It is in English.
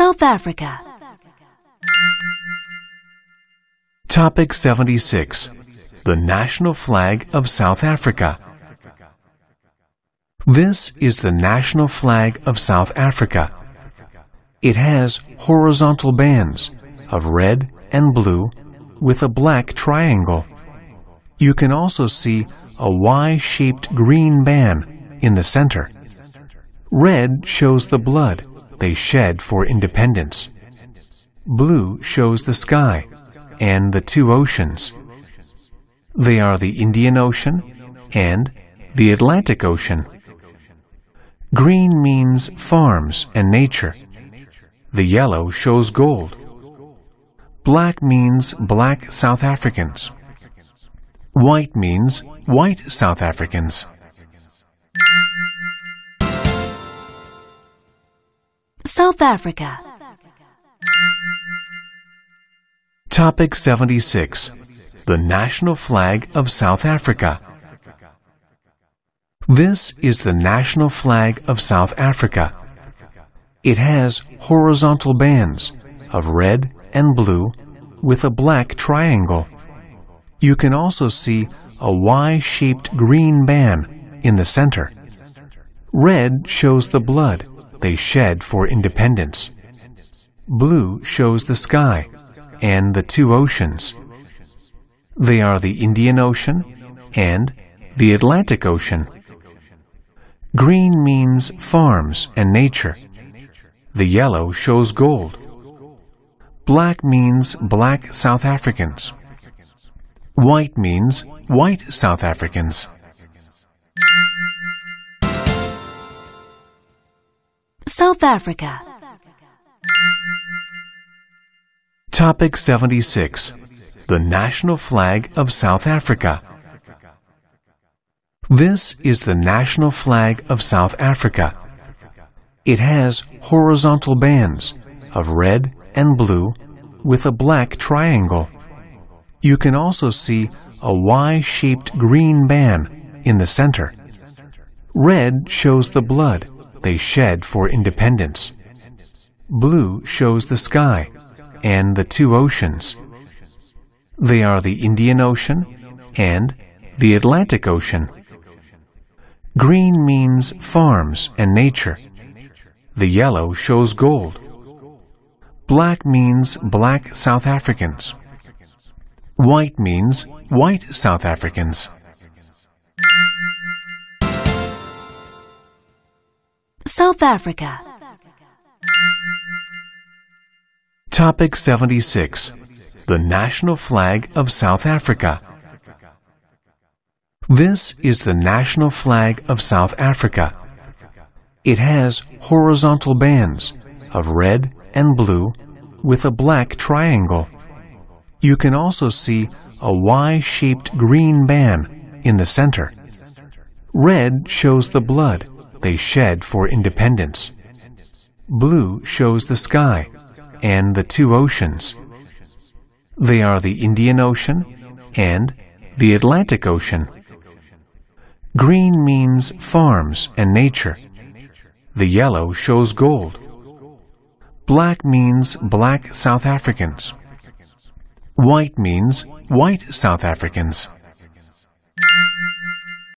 South Africa. Topic 76 The National Flag of South Africa. This is the national flag of South Africa. It has horizontal bands of red and blue with a black triangle. You can also see a Y-shaped green band in the center. Red shows the blood they shed for independence. Blue shows the sky and the two oceans. They are the Indian Ocean and the Atlantic Ocean. Green means farms and nature. The yellow shows gold. Black means black South Africans. White means white South Africans. South Africa. Topic 76 The National Flag of South Africa. This is the national flag of South Africa. It has horizontal bands of red and blue with a black triangle. You can also see a Y-shaped green band in the center. Red shows the blood they shed for independence. Blue shows the sky and the two oceans. They are the Indian Ocean and the Atlantic Ocean. Green means farms and nature. The yellow shows gold. Black means black South Africans. White means white South Africans. South Africa. Topic 76 The National Flag of South Africa. This is the national flag of South Africa. It has horizontal bands of red and blue with a black triangle. You can also see a Y-shaped green band in the center. Red shows the blood they shed for independence. Blue shows the sky and the two oceans. They are the Indian Ocean and the Atlantic Ocean. Green means farms and nature. The yellow shows gold. Black means black South Africans. White means white South Africans. South Africa. Topic 76 The National Flag of South Africa. This is the national flag of South Africa. It has horizontal bands of red and blue with a black triangle. You can also see a Y-shaped green band in the center. Red shows the blood they shed for independence. Blue shows the sky and the two oceans. They are the Indian Ocean and the Atlantic Ocean. Green means farms and nature. The yellow shows gold. Black means black South Africans. White means white South Africans.